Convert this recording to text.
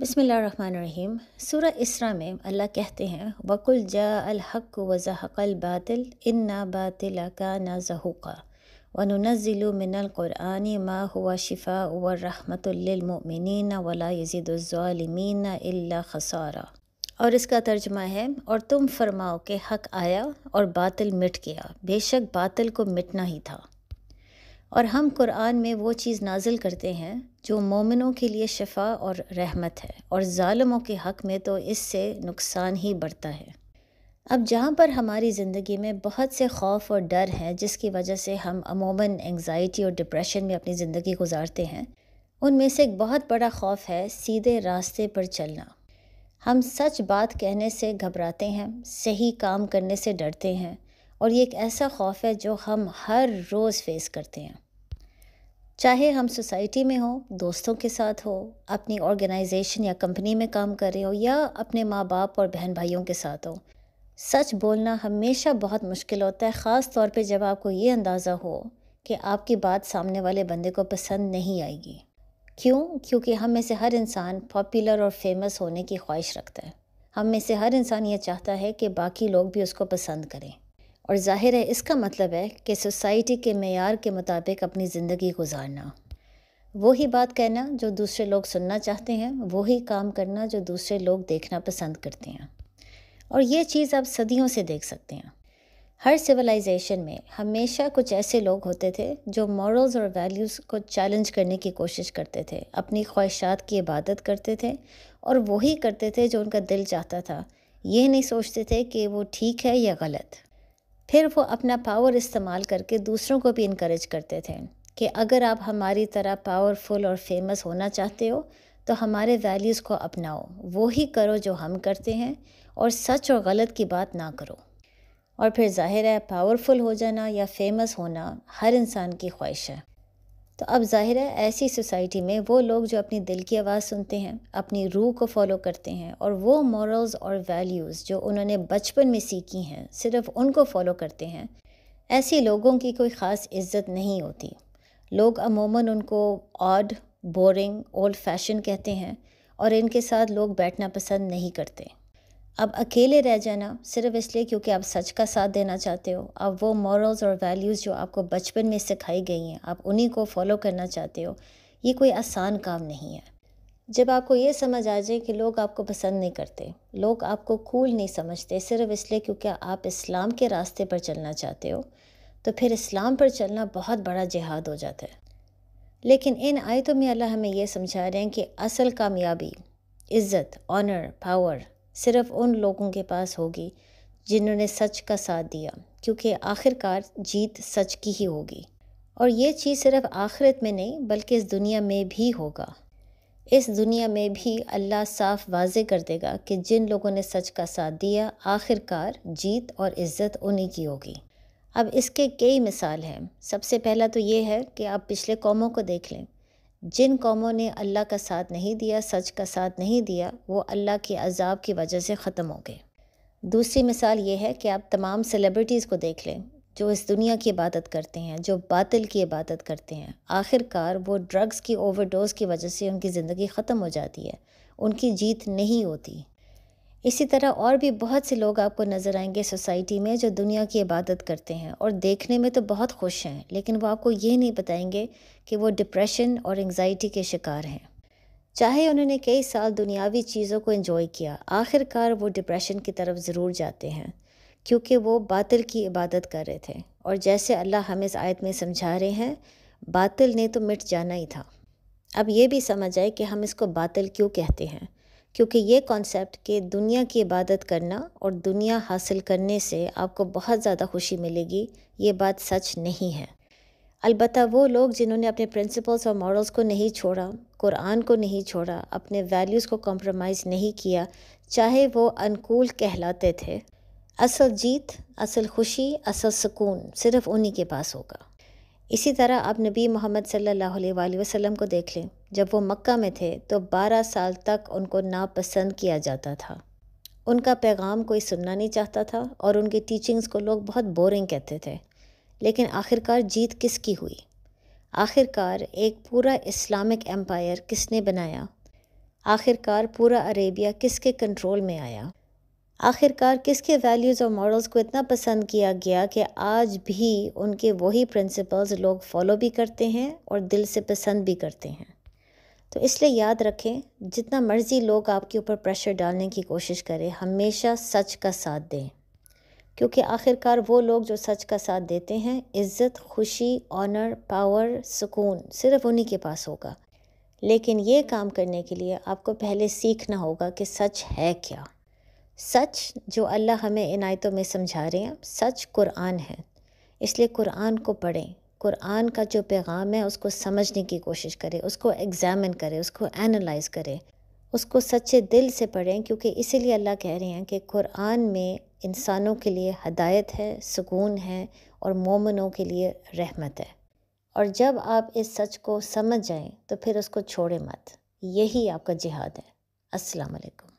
बसमीम सूर इसरा में अल्लाह कहते हैं वकुल जा अलहक वज़ाहकल बातिल इन्ना बातिल का ना जहूका वनुनज़िल मिनलक़ुरआन माँ हुआ शिफ़ा व रहमतमिन वला अल्ला खसारा और इसका तर्जमा है और तुम फरमाओ के हक आया और बातिल मिट गया बेशक बातिल को मिटना ही था और हम कुरान में वो चीज़ नाजिल करते हैं जो मोमिनों के लिए शफा और रहमत है और ालमों के हक़ में तो इससे नुकसान ही बढ़ता है अब जहाँ पर हमारी ज़िंदगी में बहुत से खौफ और डर हैं जिसकी वजह से हम अमूमन एंग्ज़ाइटी और डिप्रेशन में अपनी ज़िंदगी गुजारते हैं उनमें से एक बहुत बड़ा खौफ है सीधे रास्ते पर चलना हम सच बात कहने से घबराते हैं सही काम करने से डरते हैं और ये एक ऐसा खौफ है जो हम हर रोज़ फेस करते हैं चाहे हम सोसाइटी में हो दोस्तों के साथ हो अपनी ऑर्गेनाइजेशन या कंपनी में काम कर रहे हो या अपने माँ बाप और बहन भाइयों के साथ हो सच बोलना हमेशा बहुत मुश्किल होता है ख़ास तौर पे जब आपको ये अंदाज़ा हो कि आपकी बात सामने वाले बंदे को पसंद नहीं आएगी क्यों क्योंकि हम में से हर इंसान पॉपुलर और फेमस होने की ख्वाहिश रखता है हम में से हर इंसान ये चाहता है कि बाकी लोग भी उसको पसंद करें और ज़ाहिर है इसका मतलब है कि सोसाइटी के मैार के मुताबिक अपनी ज़िंदगी गुजारना वही बात कहना जो दूसरे लोग सुनना चाहते हैं वही काम करना जो दूसरे लोग देखना पसंद करते हैं और ये चीज़ आप सदियों से देख सकते हैं हर सिविलाइजेशन में हमेशा कुछ ऐसे लोग होते थे जो मॉरल्स और वैल्यूज़ को चैलेंज करने की कोशिश करते थे अपनी ख्वाहिशात की इबादत करते थे और वही करते थे जो उनका दिल चाहता था ये नहीं सोचते थे कि वो ठीक है या गलत फिर वो अपना पावर इस्तेमाल करके दूसरों को भी इनक्रेज करते थे कि अगर आप हमारी तरह पावरफुल और फेमस होना चाहते हो तो हमारे वैल्यूज़ को अपनाओ वो ही करो जो हम करते हैं और सच और गलत की बात ना करो और फिर जाहिर है पावरफुल हो जाना या फेमस होना हर इंसान की ख्वाहिश है तो अब ज़ाहिर है ऐसी सोसाइटी में वो लोग जो अपनी दिल की आवाज़ सुनते हैं अपनी रूह को फॉलो करते हैं और वो मॉरल्स और वैल्यूज़ जो उन्होंने बचपन में सीखी हैं सिर्फ उनको फॉलो करते हैं ऐसे लोगों की कोई ख़ास इज्जत नहीं होती लोग अमूमन उनको ऑड बोरिंग ओल्ड फैशन कहते हैं और इनके साथ लोग बैठना पसंद नहीं करते अब अकेले रह जाना सिर्फ इसलिए क्योंकि आप सच का साथ देना चाहते हो अब वो मॉरल्स और वैल्यूज़ जो आपको बचपन में सिखाई गई हैं आप उन्हीं को फॉलो करना चाहते हो ये कोई आसान काम नहीं है जब आपको ये समझ आ जाए कि लोग आपको पसंद नहीं करते लोग आपको कूल नहीं समझते सिर्फ इसलिए क्योंकि आप इस्लाम के रास्ते पर चलना चाहते हो तो फिर इस्लाम पर चलना बहुत बड़ा जिहाद हो जाता है लेकिन इन आयतों में अल्लाह हमें यह समझा रहे हैं कि असल कामयाबी इज़्ज़त ऑनर पावर सिर्फ उन लोगों के पास होगी जिन्होंने सच का साथ दिया क्योंकि आखिरकार जीत सच की ही होगी और ये चीज़ सिर्फ आखिरत में नहीं बल्कि इस दुनिया में भी होगा इस दुनिया में भी अल्लाह साफ वाजे कर देगा कि जिन लोगों ने सच का साथ दिया आखिरकार जीत और इज़्ज़त उन्हीं की होगी अब इसके कई मिसाल हैं सबसे पहला तो ये है कि आप पिछले कौमों को देख लें जिन कौमों ने अल्लाह का साथ नहीं दिया सच का साथ नहीं दिया वो अल्लाह के अजाब की वजह से ख़त्म हो गए दूसरी मिसाल ये है कि आप तमाम सेलिब्रिटीज़ को देख लें जो इस दुनिया की इबादत करते हैं जो बातिल की इबादत करते हैं आखिरकार वो ड्रग्स की ओवरडोज़ की वजह से उनकी ज़िंदगी ख़त्म हो जाती है उनकी जीत नहीं होती इसी तरह और भी बहुत से लोग आपको नज़र आएंगे सोसाइटी में जो दुनिया की इबादत करते हैं और देखने में तो बहुत खुश हैं लेकिन वो आपको ये नहीं बताएंगे कि वो डिप्रेशन और एंगजाइटी के शिकार हैं चाहे उन्होंने कई साल दुनियावी चीज़ों को इंजॉय किया आखिरकार वो डिप्रेशन की तरफ ज़रूर जाते हैं क्योंकि वो बातिल की इबादत कर रहे थे और जैसे अल्लाह हम इस आयत में समझा रहे हैं बातिल ने तो मिट जाना ही था अब ये भी समझ आए कि हम इसको बातिल क्यों कहते हैं क्योंकि ये कॉन्सेप्ट कि दुनिया की इबादत करना और दुनिया हासिल करने से आपको बहुत ज़्यादा खुशी मिलेगी ये बात सच नहीं है अलबत् वो लोग जिन्होंने अपने प्रिंसिपल्स और मॉडल्स को नहीं छोड़ा कुरान को नहीं छोड़ा अपने वैल्यूज़ को कॉम्प्रोमाइज़ नहीं किया चाहे वो अनुकूल कहलाते थे असल जीत असल खुशी असल सुकून सिर्फ़ उन्हीं के पास होगा इसी तरह आप नबी मोहम्मद सल्लल्लाहु अलैहि वसल्लम को देख लें जब वो मक्का में थे तो 12 साल तक उनको नापसंद किया जाता था उनका पैगाम कोई सुनना नहीं चाहता था और उनकी टीचिंग्स को लोग बहुत बोरिंग कहते थे लेकिन आखिरकार जीत किसकी हुई आखिरकार एक पूरा इस्लामिक एम्पायर किसने बनाया आखिरकार पूरा अरेबिया किसके कंट्रोल में आया आखिरकार किसके वैल्यूज़ और मॉडल्स को इतना पसंद किया गया कि आज भी उनके वही प्रिंसिपल्स लोग फॉलो भी करते हैं और दिल से पसंद भी करते हैं तो इसलिए याद रखें जितना मर्ज़ी लोग आपके ऊपर प्रेशर डालने की कोशिश करें हमेशा सच का साथ दें क्योंकि आखिरकार वो लोग जो सच का साथ देते हैं इज़्ज़त खुशी ऑनर पावर सुकून सिर्फ उन्हीं के पास होगा लेकिन ये काम करने के लिए आपको पहले सीखना होगा कि सच है क्या सच जो अल्लाह हमें इनायतों में समझा रहे हैं सच कुरान है इसलिए कुरान को पढ़ें कुरान का जो पैगाम है उसको समझने की कोशिश करें उसको एग्ज़ामिन करें उसको एनालाइज करें उसको सच्चे दिल से पढ़ें क्योंकि इसीलिए अल्लाह कह रहे हैं कि कुरान में इंसानों के लिए हदायत है सुकून है और मोमनों के लिए रहमत है और जब आप इस सच को समझ जाएं तो फिर उसको छोड़े मत यही आपका जिहाद है अस्सलाम वालेकुम